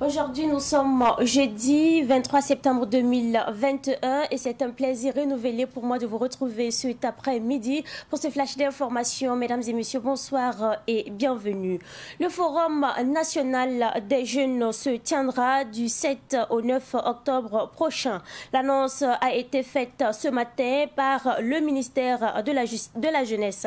Aujourd'hui, nous sommes jeudi 23 septembre 2021 et c'est un plaisir renouvelé pour moi de vous retrouver cet après-midi pour ce flash d'information. Mesdames et messieurs, bonsoir et bienvenue. Le Forum national des jeunes se tiendra du 7 au 9 octobre prochain. L'annonce a été faite ce matin par le ministère de la, de la Jeunesse.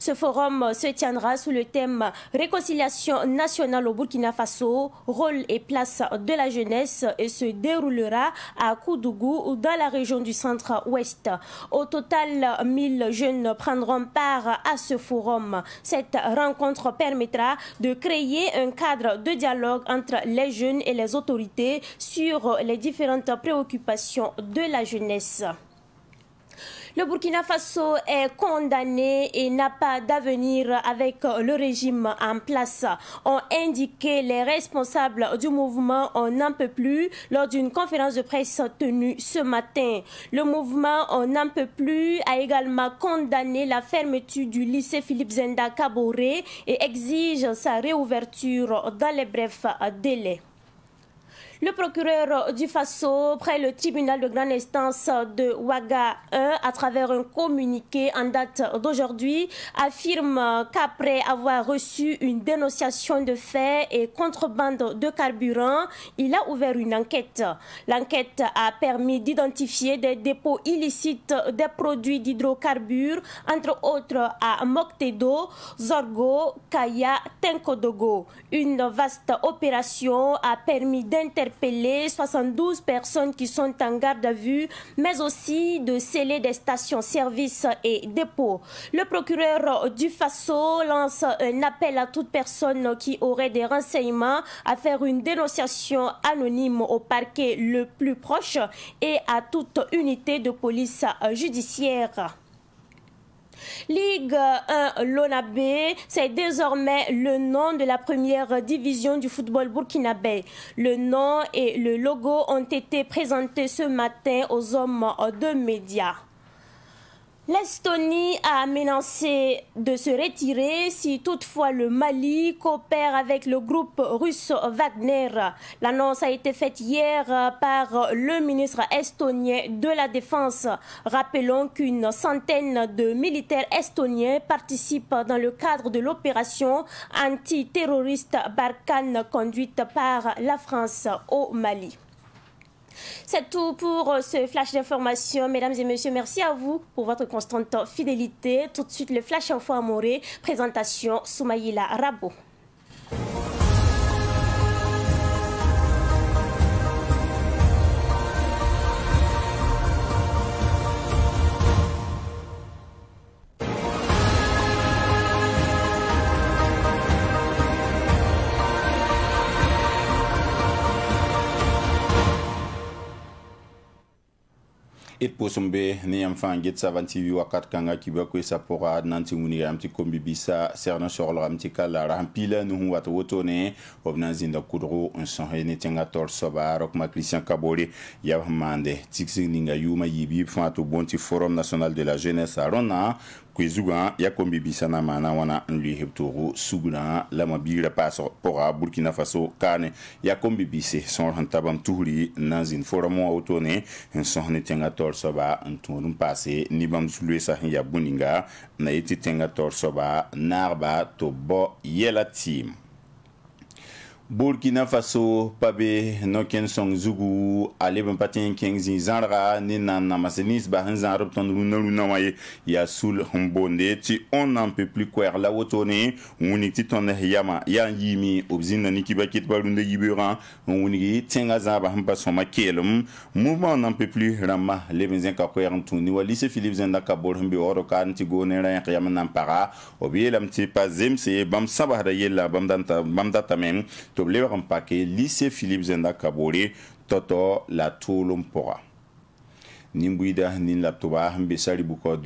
Ce forum se tiendra sous le thème « Réconciliation nationale au Burkina Faso, rôle et place de la jeunesse et se déroulera à Koudougou, dans la région du centre-ouest. Au total, 1000 jeunes prendront part à ce forum. Cette rencontre permettra de créer un cadre de dialogue entre les jeunes et les autorités sur les différentes préoccupations de la jeunesse. Le Burkina Faso est condamné et n'a pas d'avenir avec le régime en place, ont indiqué les responsables du mouvement On n'en peut plus lors d'une conférence de presse tenue ce matin. Le mouvement On n'en peut plus a également condamné la fermeture du lycée Philippe Zenda Kabore et exige sa réouverture dans les brefs délais. Le procureur du Faso, près le tribunal de grande instance de Ouaga 1, à travers un communiqué en date d'aujourd'hui, affirme qu'après avoir reçu une dénonciation de faits et contrebande de carburant, il a ouvert une enquête. L'enquête a permis d'identifier des dépôts illicites des produits d'hydrocarbures, entre autres à Moctedo, Zorgo, Kaya, Tenkodogo. Une vaste opération a permis d'intervenir 72 personnes qui sont en garde à vue, mais aussi de sceller des stations-service et dépôts. Le procureur du Faso lance un appel à toute personne qui aurait des renseignements à faire une dénonciation anonyme au parquet le plus proche et à toute unité de police judiciaire. Ligue 1 Lonabé, c'est désormais le nom de la première division du football burkinabé. Le nom et le logo ont été présentés ce matin aux hommes de médias. L'Estonie a menacé de se retirer si toutefois le Mali coopère avec le groupe russe Wagner. L'annonce a été faite hier euh, par le ministre estonien de la Défense. Rappelons qu'une centaine de militaires estoniens participent dans le cadre de l'opération antiterroriste Barkhane conduite par la France au Mali. C'est tout pour euh, ce flash d'information. Mesdames et messieurs, merci à vous pour votre constante fidélité. Tout de suite, le flash info Amoré, Présentation Soumaïla Rabo. d pʋʋsem be ne yãmb fãa n get savan tv wakat kãnga kibã koesa pʋga d na n tɩ wilga yam tɩ kombi bisa segd n soglgame tɩ ka la rasẽn piila nus n wat wotone b na n zĩnda kʋdgo n sõs ne tẽngã taoor soaba rokma christian kabore yaa b sẽn maande tiks ninga yʋʋmã yiib yiib fãa tɩ b bõn tɩ forum national de la jeunesse a rõnã kue zugã ya kombibisa na maana wãna n lʋɩɩs b toogo sugrã la mabiigrã paasg pʋga burkina faso kaane ya kombibise sõor sẽn ta bãmb tusri n na n zĩnd fo rãmẽ wã wotone n sõs ne tẽngã taoor soaba n tũud n paase ne bãmb zu-loeesã sẽn ya bũ ninga n na yetɩ tẽngã taoor soaba naagba tɩ b bao yɛla tɩɩm burkina faso pabe noken sõng zugu a leb n pa tẽ n kẽng zĩ zãrga ne nan namase ninsba sẽn zãar b tõnd rũnã-rũnã wã ye yaa sul n boonde tɩ on nan pe pli koɛɛg la wotone wing tɩ tõnd yama yaa n yiime b zĩnda nikiba ketba rũndã yibeoogã n wing tẽngã zãaba sẽn pa sõma keelem mouvement nan pe pli rãmba leb n zẽ ka koɛɛg n tũuni wa lise philip zẽnda ka bor sẽn be waodo kaan tɩ goone rã yẽk yam n nan paga b yeelame tɩ pa zemse bãmb sãbsda yella bãmb datame tɩ b lebg n pake lise philips zẽnda kabore to-to la tʋʋlem pʋga nin buida nin laptoba n be ning bukɔ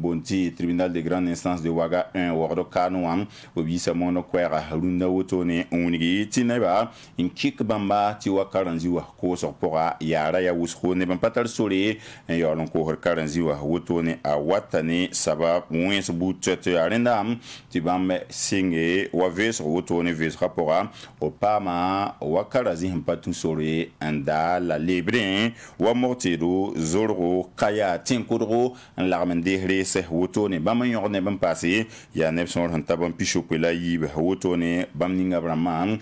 boond tɩ tribunal de grande instance de waga 1 wagd kaan wã b yiisa moond wotone n wingi tɩ nebã n kɩk bãmba tɩ wa karenzĩ wa koosg pʋga yaara ya wʋsgo neb n pa tar sore n yaool n koosd karenzĩ wotone a wata ne sabab wẽs bu tɛt yaa rẽndam tɩ bãmb senge wa veesg wotone veesgã pʋga b paama wa kara zĩ sẽn pa tũ n daa la lebrẽ wa zor kʋrgo kaya tẽn kʋrgo n lagm n dees reese woto ne bãmb n yõg neb n paase yaa neb sõor sẽn tab n pisope la yiib woto ne bãmb ninga b rã maan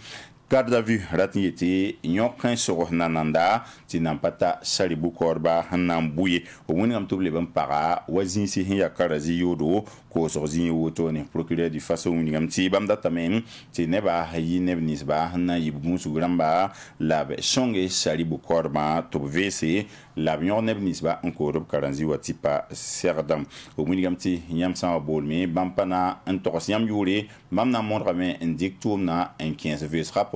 garde à vue ratin yete nyokan nananda ti nan pata saribu korba hanan buye o woni am toble ban para wazin si hin yakara zi yodo ko sogo zin woto ne procureur du faso woni gam ti bam data mem ti neba yi neb nisba hanan yibu musu gramba labe songe saribu korma to vc lab yõg neb ninsba n koodb karanzi wa tɩ pa segdam b wilgame tɩ yãmb sã n wa boolme bãmb pana na n togs yãmb yʋʋre bãmb na n mõdgame n dɩk tʋʋmdã n kẽes vs rapport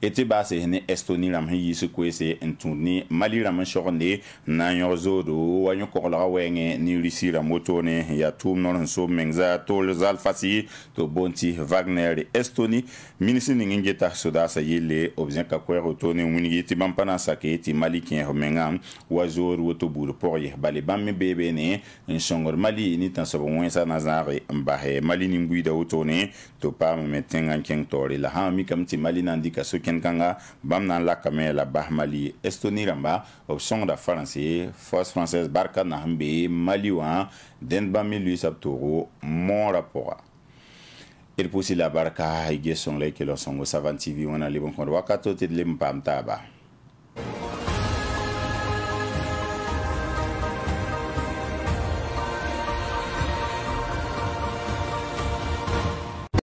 ete b'a se ne estoni ram yi se ko se ntuni mali ram shorne na yor zodo wa nyo ko la wenge ni risi ram otone ya tum non so mengza tol zal fasi to bonti wagner estoni minisi ni ngi ta so da sa yele obzien ka ko otone wini ti bam pana sa ke ti mali kien menga wa zor woto bur por ye bale bam me bebe ne shongor mali ni tan so wensa na zare mbahe mali ni ngui da otone to pa me tengan kien tori la ha mi kam ti mali nan dika so kẽnd kãnga bãmb na n lakame la bas mali estonie rãmba b sõngda faranse force française barka na sẽn be mali wã dẽnd bãmb me luis b toogo moorã pʋga d pʋsy la barka y ges sõng la y kelg sõngo savan tv wẽna leb n kõd wakato tɩ d leb n paam taaba